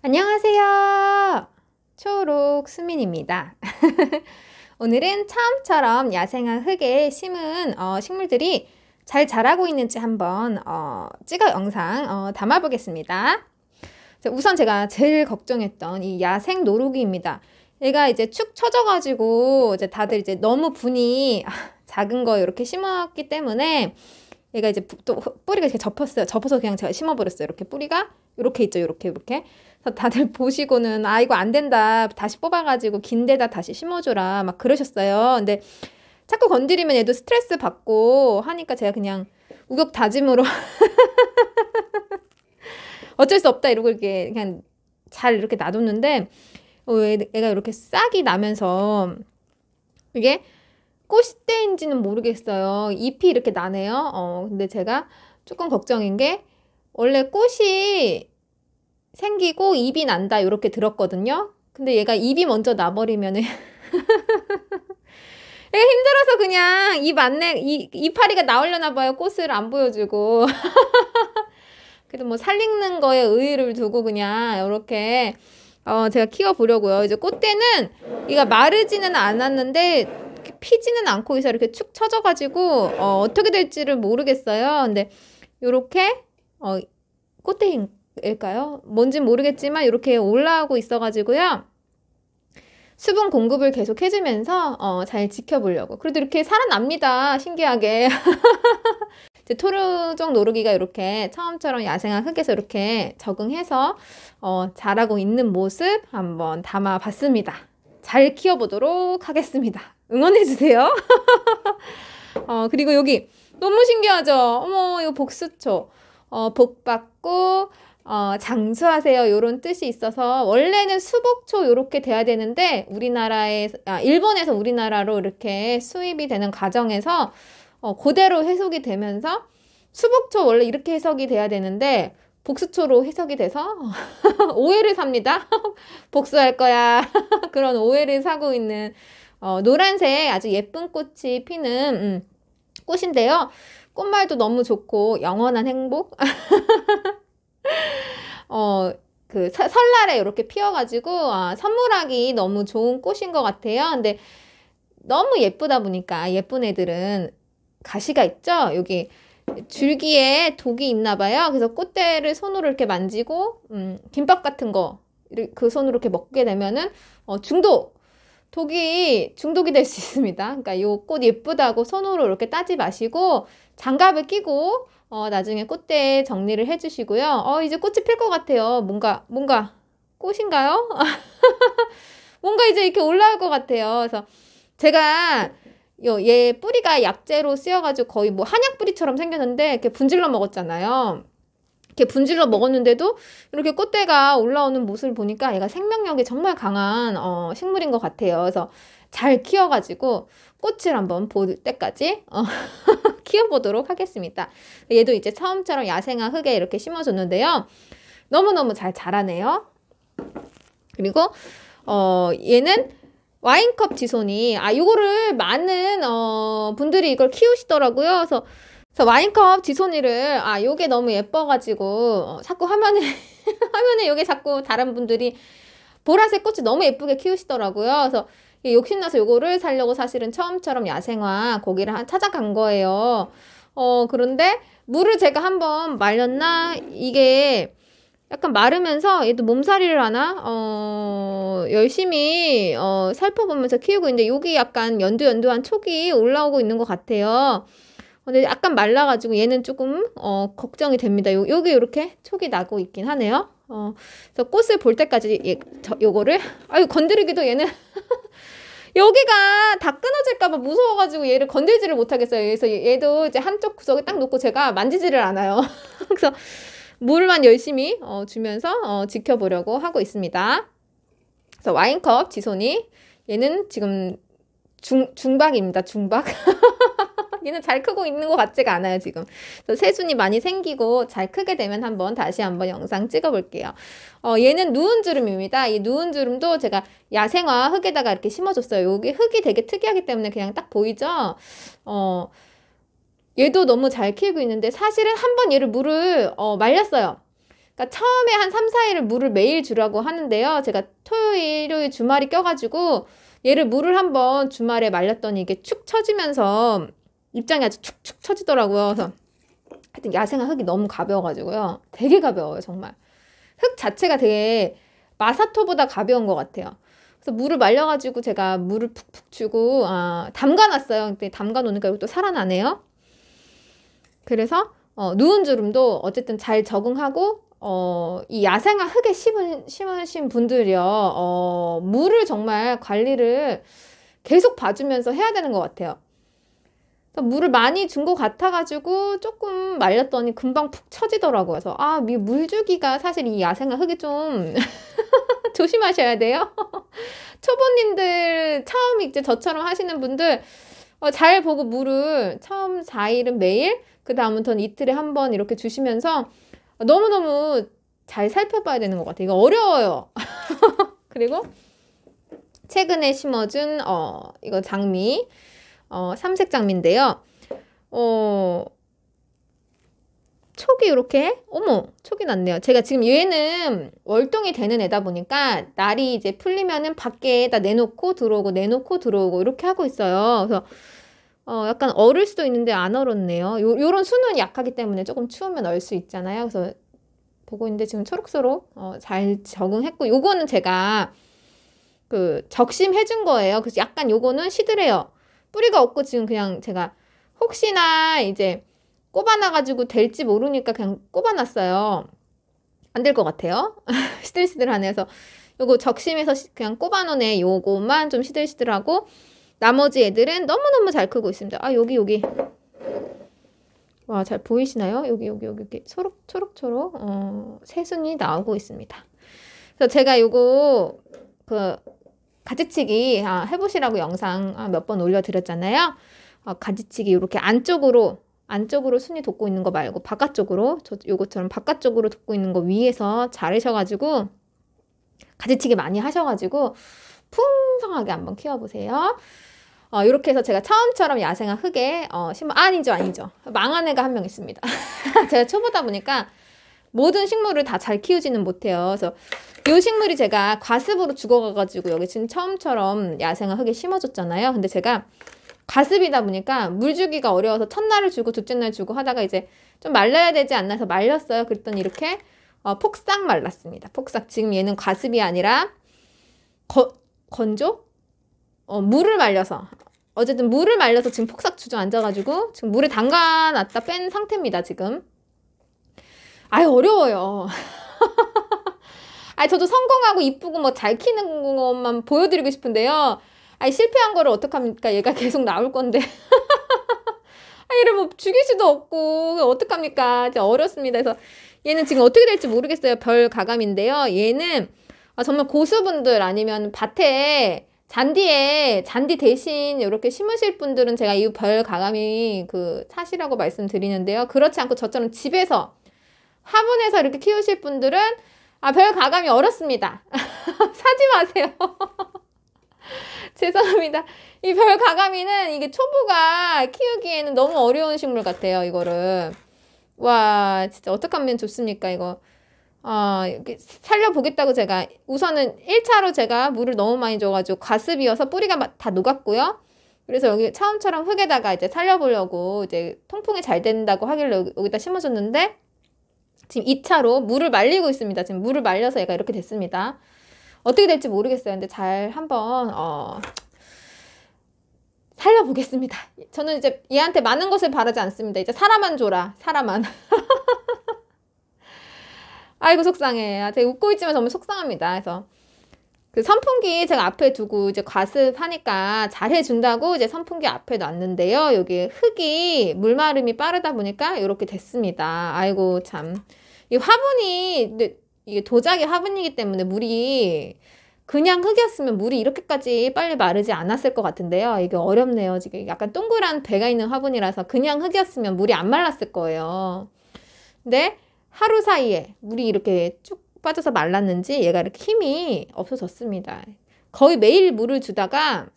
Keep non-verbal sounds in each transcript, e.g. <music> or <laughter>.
안녕하세요. 초록 수민입니다. <laughs> 오늘은 처음처럼 야생한 흙에 심은 어, 식물들이 잘 자라고 있는지 한번 어, 찍어 영상 어, 담아보겠습니다. 자, 우선 제가 제일 걱정했던 이 야생 노루기입니다. 얘가 이제 축 처져가지고 이제 다들 이제 너무 분이 <laughs> 작은 거 이렇게 심었기 때문에 얘가 이제 또 뿌리가 이렇게 접혔어요. 접어서 그냥 제가 심어버렸어요. 이렇게 뿌리가 이렇게 있죠. 이렇게 이렇게. 그래서 다들 <laughs> 보시고는 아 이거 안 된다. 다시 뽑아가지고 긴데다 다시 심어줘라. 막 그러셨어요. 근데 자꾸 건드리면 얘도 스트레스 받고 하니까 제가 그냥 우격 다짐으로 <laughs> 어쩔 수 없다 이러고 이렇게 그냥 잘 이렇게 놔뒀는데 어, 얘가 이렇게 싹이 나면서 이게 꽃대인지는 모르겠어요. 잎이 이렇게 나네요. 어, 근데 제가 조금 걱정인 게 원래 꽃이 생기고 잎이 난다 이렇게 들었거든요. 근데 얘가 잎이 먼저 나버리면은 얘가 <laughs> 힘들어서 그냥 잎 안내 이파리가 나올려나 봐요. 꽃을 안 보여주고. <laughs> 그래도 뭐 살리는 거에 의의를 두고 그냥 이렇게 어 제가 키워 보려고요. 이제 꽃대는 얘가 마르지는 않았는데 피지는 않고 그래서 이렇게 축쳐져가지고 어, 떻게 될지를 모르겠어요. 근데 요렇게 어, 꽃대일까요? 뭔진 모르겠지만 이렇게 올라오고 있어가지고요. 수분 공급을 계속 해주면서 어, 잘 지켜보려고. 그래도 이렇게 살아납니다. 신기하게. <laughs> 토르종 노루기가 이렇게 처음처럼 야생한 흙에서 이렇게 적응해서 어, 자라고 있는 모습 한번 담아봤습니다. 잘 키워보도록 하겠습니다. 응원해주세요. <laughs> 어, 그리고 여기 너무 신기하죠? 어머, 이거 복수초. 어, 복 받고, 어, 장수하세요. 요런 뜻이 있어서 원래는 수복초 요렇게 돼야 되는데 우리나라에, 아, 일본에서 우리나라로 이렇게 수입이 되는 과정에서 어, 그대로 해석이 되면서 수복초 원래 이렇게 해석이 돼야 되는데 복수초로 해석이 돼서 <laughs> 오해를 삽니다. <laughs> 복수할 거야. 그런 오해를 사고 있는 어, 노란색 아주 예쁜 꽃이 피는 음, 꽃인데요. 꽃말도 너무 좋고 영원한 행복. <laughs> 어, 그 사, 설날에 이렇게 피어가지고 아, 선물하기 너무 좋은 꽃인 것 같아요. 근데 너무 예쁘다 보니까 예쁜 애들은 가시가 있죠. 여기 줄기에 독이 있나 봐요. 그래서 꽃대를 손으로 이렇게 만지고 음, 김밥 같은 거 그 손으로 이렇게 먹게 되면은 어, 중독 독이 중독이 될 수 <laughs> 있습니다. 그러니까 이꽃 예쁘다고 손으로 이렇게 따지 마시고 장갑을 끼고 어, 나중에 꽃대 정리를 해주시고요. 어, 이제 꽃이 필 것 같아요. 뭔가, 뭔가, 꽃인가요? <laughs> 뭔가 이제 이렇게 올라올 것 같아요. 그래서 제가 요, 얘 뿌리가 약재로 쓰여가지고 거의 뭐 한약 뿌리처럼 생겼는데 이렇게 분질러 먹었잖아요. 이렇게 분질러 먹었는데도 이렇게 꽃대가 올라오는 모습을 보니까 얘가 생명력이 정말 강한 어, 식물인 것 같아요. 그래서 잘 키워가지고 꽃을 한번 볼 때까지 어, <laughs> 키워보도록 하겠습니다. 얘도 이제 처음처럼 야생화 흙에 이렇게 심어줬는데요. 너무너무 잘 자라네요. 그리고 어, 얘는 와인컵 지손이 아 요거를 많은 어, 분들이 이걸 키우시더라고요. 그래서 그래서 와인컵 지손이를 아 요게 너무 예뻐가지고 어, 자꾸 화면에 <laughs> 화면에 요게 자꾸 다른 분들이 보라색 꽃이 너무 예쁘게 키우시더라고요. 그래서 욕심나서 요거를 살려고 사실은 처음처럼 야생화 고기를 한, 찾아간 거예요. 어 그런데 물을 제가 한번 말렸나 이게 약간 마르면서 얘도 몸살이를 하나 어 열심히 어 살펴보면서 키우고 있는데 여기 약간 연두연두한 촉이 올라오고 있는 것 같아요. 근데 약간 말라가지고 얘는 조금 어, 걱정이 됩니다. 요, 요게 이렇게 촉이 나고 있긴 하네요. 어, 그래서 꽃을 볼 때까지 얘, 저, 요거를 아유 건드리기도 얘는 <laughs> 여기가 다 끊어질까봐 무서워가지고 얘를 건들지를 못하겠어요. 그래서 얘도 이제 한쪽 구석에 딱 놓고 제가 만지지를 않아요. <laughs> 그래서 물만 열심히 어, 주면서 어, 지켜보려고 하고 있습니다. 그래서 와인컵 지손이 얘는 지금 중, 중박입니다. 중박. <laughs> 얘는 잘 크고 있는 것 같지가 않아요 지금 새순이 많이 생기고 잘 크게 되면 한번 다시 한번 영상 찍어볼게요 어, 얘는 누운 주름입니다 이 누운 주름도 제가 야생화 흙에다가 이렇게 심어줬어요 여기 흙이 되게 특이하기 때문에 그냥 딱 보이죠 어, 얘도 너무 잘 키우고 있는데 사실은 한번 얘를 물을 어, 말렸어요 그러니까 처음에 한 3, 4일을 물을 매일 주라고 하는데요. 제가 토요일, 일요일 주말이 껴가지고 얘를 물을 한번 주말에 말렸더니 이게 축 처지면서 입장이 아주 축축 처지더라고요. 그래서 하여튼 야생화 흙이 너무 가벼워가지고요. 되게 가벼워요, 정말. 흙 자체가 되게 마사토보다 가벼운 것 같아요. 그래서 물을 말려가지고 제가 물을 푹푹 주고 아, 담가놨어요. 근데 담가놓으니까 이것도 살아나네요. 그래서 어, 누운 주름도 어쨌든 잘 적응하고 어, 이 야생화 흙에 심은, 심으신 분들이요. 어, 물을 정말 관리를 계속 봐주면서 해야 되는 것 같아요. 그러니까 물을 많이 준 것 같아가지고 조금 말렸더니 금방 푹 처지더라고요. 그래서 아, 물주기가 사실 이 야생화 흙이 좀 <laughs> 조심하셔야 돼요. <laughs> 초보님들 처음 이제 저처럼 하시는 분들 어, 잘 보고 물을 처음 4일은 매일, 그 다음부터는 이틀에 한번 이렇게 주시면서 너무너무 잘 살펴봐야 되는 것 같아요. 이거 어려워요. <laughs> 그리고 최근에 심어준, 어, 이거 장미. 어, 삼색 장미인데요. 어, 촉이 이렇게 어머 촉이 났네요. 제가 지금 얘는 월동이 되는 애다 보니까 날이 이제 풀리면은 밖에다 내놓고 들어오고 내놓고 들어오고 이렇게 하고 있어요. 그래서 어 약간 얼을 수도 있는데 안 얼었네요. 요, 요런 수는 약하기 때문에 조금 추우면 얼 수 있잖아요. 그래서 보고 있는데 지금 초록초록 어, 잘 적응했고 요거는 제가 그 적심해준 거예요. 그래서 약간 요거는 시드레요 뿌리가 없고 지금 그냥 제가 혹시나 이제 꼽아놔가지고 될지 모르니까 그냥 꼽아놨어요. 안될 것 같아요. <laughs> 시들시들하네. 서 요거 적심해서 시, 그냥 꼽아놓네. 요거만 좀 시들시들하고 나머지 애들은 너무너무 잘 크고 있습니다. 아, 여기, 여기. 와, 잘 보이시나요? 여기, 여기, 여기, 이렇게 초록, 초록, 초록, 어, 새순이 나오고 있습니다. 그래서 제가 요거, 그, 가지치기 아, 해보시라고 영상 아, 몇번 올려드렸잖아요. 어, 가지치기 이렇게 안쪽으로 안쪽으로 순이 돋고 있는 거 말고 바깥쪽으로 저, 요것처럼 바깥쪽으로 돋고 있는 거 위에서 자르셔가지고 가지치기 많이 하셔가지고 풍성하게 한번 키워보세요. 어, 이렇게 해서 제가 처음처럼 야생화 흙에 어, 심은 아, 아니죠 아니죠 망한 애가 한 명 있습니다. <laughs> 제가 초보다 보니까 모든 식물을 다 잘 키우지는 못해요. 그래서 이 식물이 제가 과습으로 죽어가가지고 여기 지금 처음처럼 야생화 흙에 심어줬잖아요. 근데 제가 과습이다 보니까 물 주기가 어려워서 첫날을 주고 둘째 날 주고 하다가 이제 좀말라야 되지 않나 해서 말렸어요. 그랬더니 이렇게 어, 폭삭 말랐습니다. 폭삭. 지금 얘는 과습이 아니라 거, 건조? 어, 물을 말려서 어쨌든 물을 말려서 지금 폭삭 주저앉아가지고 지금 물에 담가놨다 뺀 상태입니다. 지금 아유 어려워요. <laughs> 아, 저도 성공하고 이쁘고 뭐 잘 키는 것만 보여드리고 싶은데요. 아, 실패한 거를 어떡합니까? 얘가 계속 나올 건데. <laughs> 아, 얘를 뭐 죽일 수도 없고, 어떡합니까? 진짜 어렵습니다. 그래서 얘는 지금 어떻게 될지 모르겠어요. 별 가감인데요. 얘는 아, 정말 고수분들 아니면 밭에 잔디에 잔디 대신 이렇게 심으실 분들은 제가 이 별 가감이 그사실이라고 말씀드리는데요. 그렇지 않고 저처럼 집에서 화분에서 이렇게 키우실 분들은 아, 별 가감이 어렵습니다. <laughs> 사지 마세요. <laughs> 죄송합니다. 이 별 가감이는 이게 초보가 키우기에는 너무 어려운 식물 같아요, 이거를. 와, 진짜 어떻게 하면 좋습니까, 이거. 어, 살려보겠다고 제가 우선은 1차로 제가 물을 너무 많이 줘가지고 과습이어서 뿌리가 다 녹았고요. 그래서 여기 처음처럼 흙에다가 이제 살려보려고 이제 통풍이 잘 된다고 하길래 여기다 심어줬는데 지금 2차로 물을 말리고 있습니다. 지금 물을 말려서 얘가 이렇게 됐습니다. 어떻게 될지 모르겠어요. 근데 잘 한번 어, 살려보겠습니다. 저는 이제 얘한테 많은 것을 바라지 않습니다. 이제 사람만 줘라. 사람만. <laughs> 아이고 속상해. 아, 되게 웃고 있지만 정말 속상합니다. 그래서 그 선풍기 제가 앞에 두고 이제 과습하니까 잘 해준다고 이제 선풍기 앞에 놨는데요. 여기 흙이 물마름이 빠르다 보니까 이렇게 됐습니다. 아이고 참. 이 화분이 네, 이게 도자기 화분이기 때문에 물이 그냥 흙이었으면 물이 이렇게까지 빨리 마르지 않았을 것 같은데요. 이게 어렵네요. 지금 약간 동그란 배가 있는 화분이라서 그냥 흙이었으면 물이 안 말랐을 거예요. 근데 하루 사이에 물이 이렇게 쭉 빠져서 말랐는지 얘가 이렇게 힘이 없어졌습니다. 거의 매일 물을 주다가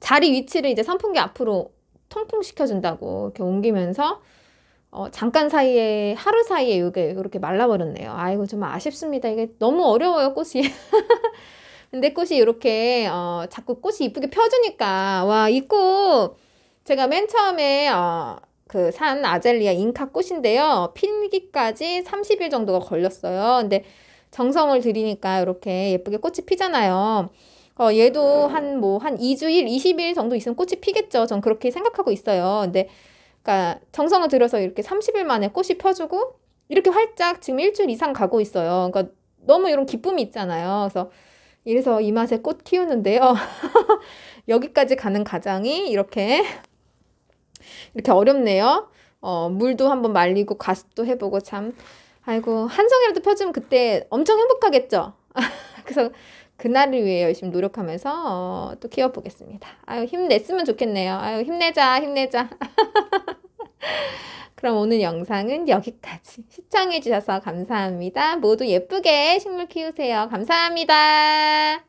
자리 위치를 이제 선풍기 앞으로 통풍시켜준다고 이렇게 옮기면서 어, 잠깐 사이에 하루 사이에 이게 이렇게 말라버렸네요. 아이고 정말 아쉽습니다. 이게 너무 어려워요 꽃이. <laughs> 근데 꽃이 이렇게 어, 자꾸 꽃이 이쁘게 펴주니까 와 이꽃 제가 맨 처음에 어, 그 산 아젤리아 잉카 꽃인데요. 피기까지 30일 정도가 걸렸어요. 근데 정성을 들이니까 이렇게 예쁘게 꽃이 피잖아요. 어, 얘도 한 뭐한 뭐, 한 2주일, 20일 정도 있으면 꽃이 피겠죠. 전 그렇게 생각하고 있어요. 근데 그러니까 정성을 들여서 이렇게 30일 만에 꽃이 펴주고 이렇게 활짝 지금 일주일 이상 가고 있어요. 그러니까 너무 이런 기쁨이 있잖아요. 그래서 이래서 이 맛에 꽃 키우는데요. <laughs> 여기까지 가는 과정이 이렇게 이렇게 어렵네요. 어, 물도 한번 말리고 가습도 해보고 참 아이고 한성이라도 펴주면 그때 엄청 행복하겠죠. <laughs> 그래서 그날을 위해 열심히 노력하면서 어, 또 키워보겠습니다. 아유 힘냈으면 좋겠네요. 아유 힘내자 힘내자. <laughs> 그럼 오늘 영상은 여기까지. 시청해주셔서 감사합니다. 모두 예쁘게 식물 키우세요. 감사합니다.